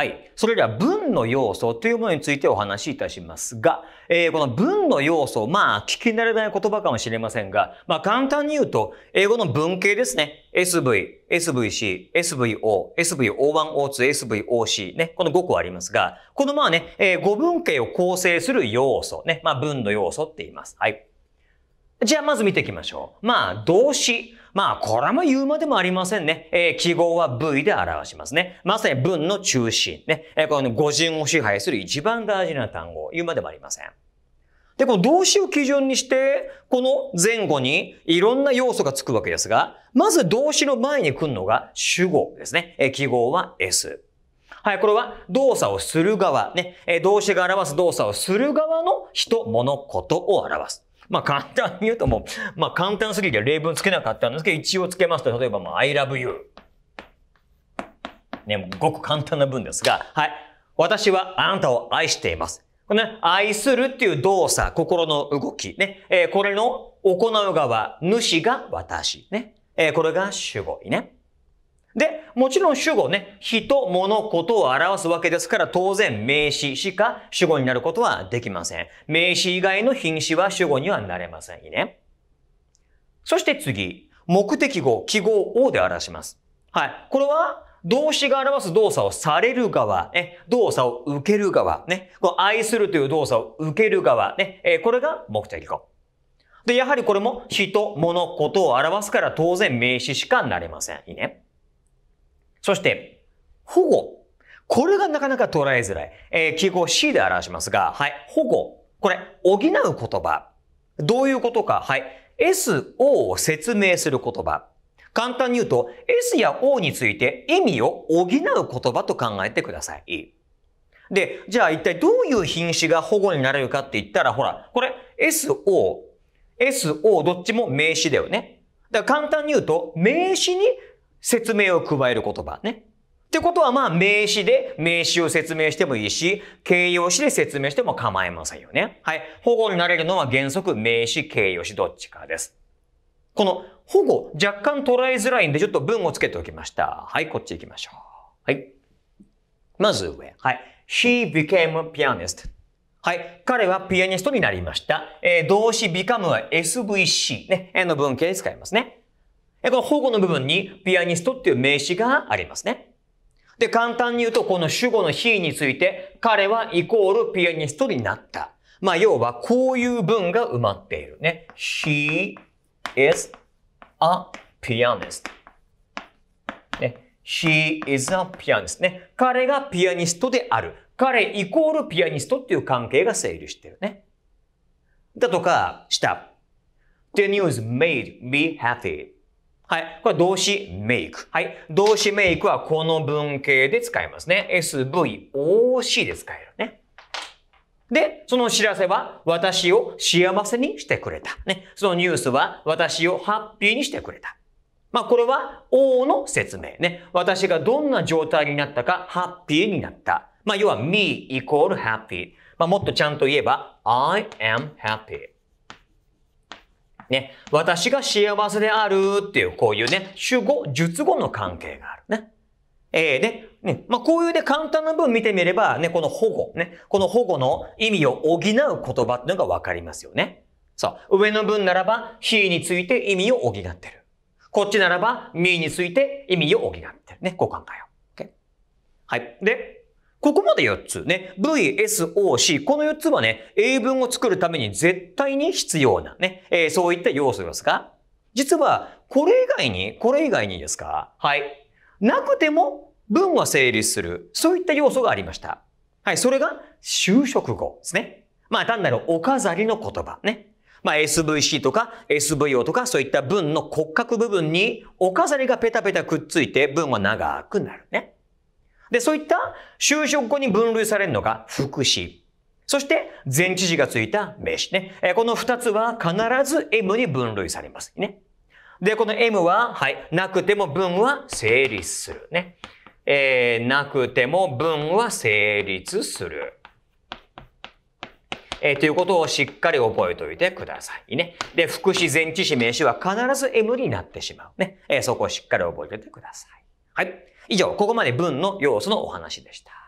はい。それでは文の要素というものについてお話しいたしますが、えー、この文の要素、まあ、聞き慣れない言葉かもしれませんが、まあ、簡単に言うと、英語の文系ですね。SV、SVC、SVO、SVO1、O2、SVOC ね、この5個ありますが、このまあね、えー、語文系を構成する要素ね、まあ、文の要素って言います。はい。じゃあまず見ていきましょう。まあ、動詞。まあ、これは言うまでもありませんね。えー、記号は V で表しますね。まさに文の中心ね。えー、この語順を支配する一番大事な単語。言うまでもありません。で、この動詞を基準にして、この前後にいろんな要素がつくわけですが、まず動詞の前に来るのが主語ですね。えー、記号は S。はい、これは動作をする側、ね、えー、動詞が表す動作をする側の人、物、ことを表す。まあ簡単に言うともう、まあ簡単すぎて例文つけなかったんですけど、一応つけますと、例えばまあ I love you。ね、もうごく簡単な文ですが、はい。私はあなたを愛しています。このね、愛するっていう動作、心の動き、ね。えー、これの行う側、主が私、ね。えー、これが主語、ね。で、もちろん主語ね、人、物、ことを表すわけですから、当然名詞しか主語になることはできません。名詞以外の品詞は主語にはなれませんね。そして次、目的語、記号をで表します。はい。これは、動詞が表す動作をされる側、ね、動作を受ける側、ね、この愛するという動作を受ける側、ね、えこれが目的語。で、やはりこれも人、物、ことを表すから当然名詞しかなれません。いいね。そして、保護。これがなかなか捉えづらい。えー、記号 C で表しますが、はい、保護。これ、補う言葉。どういうことか。はい。S、O を説明する言葉。簡単に言うと、S や O について意味を補う言葉と考えてください。で、じゃあ一体どういう品種が保護になれるかって言ったら、ほら、これ、S、O、S、O どっちも名詞だよね。だから簡単に言うと、名詞に説明を加える言葉ね。ってことはまあ名詞で名詞を説明してもいいし、形容詞で説明しても構いませんよね。はい。保護になれるのは原則名詞、形容詞どっちかです。この保護、若干捉えづらいんでちょっと文をつけておきました。はい、こっち行きましょう。はい。まず上。はい。He became a pianist. はい。彼はピアニストになりました。えー、動詞 become は SVC ね。の文型で使いますね。え、この保護の部分にピアニストっていう名詞がありますね。で、簡単に言うと、この主語の非について、彼はイコールピアニストになった。まあ、要は、こういう文が埋まっているね。s he is a pianist. ね。he is a pianist ね。彼がピアニストである。彼イコールピアニストっていう関係が成立してるね。だとか、した。The news made me happy. はい。これ動詞メイク。はい。動詞メイクはこの文型で使いますね。SVOC で使えるね。で、その知らせは私を幸せにしてくれた。ね。そのニュースは私をハッピーにしてくれた。まあこれは O の説明ね。私がどんな状態になったかハッピーになった。まあ要は me イコール happy。まあもっとちゃんと言えば I am happy。ね。私が幸せであるっていう、こういうね、主語、述語の関係があるね。えー、で、ね、まあ、こういうね、簡単な文見てみれば、ね、この保護、ね、この保護の意味を補う言葉っていうのがわかりますよね。そう。上の文ならば、非について意味を補ってる。こっちならば、みについて意味を補ってる。ね、こう考えよう。Okay? はい。で、ここまで4つね、V、S、O、C、この4つはね、英文を作るために絶対に必要なね、えー、そういった要素ですが、実は、これ以外に、これ以外にですかはい。なくても文は成立する。そういった要素がありました。はい。それが、就職語ですね。まあ、単なるお飾りの言葉ね。まあ、SVC とか SVO とかそういった文の骨格部分にお飾りがペタペタくっついて文は長くなるね。で、そういった就職後に分類されるのが福祉。そして、前置詞がついた名詞ね。えこの二つは必ず M に分類されます。ね。で、この M は、はい、なくても文は成立する。ね。えー、なくても文は成立する。えー、ということをしっかり覚えておいてくださいね。で、副詞、前置詞、名詞は必ず M になってしまうね。えー、そこをしっかり覚えておいてください。はい。以上、ここまで文の要素のお話でした。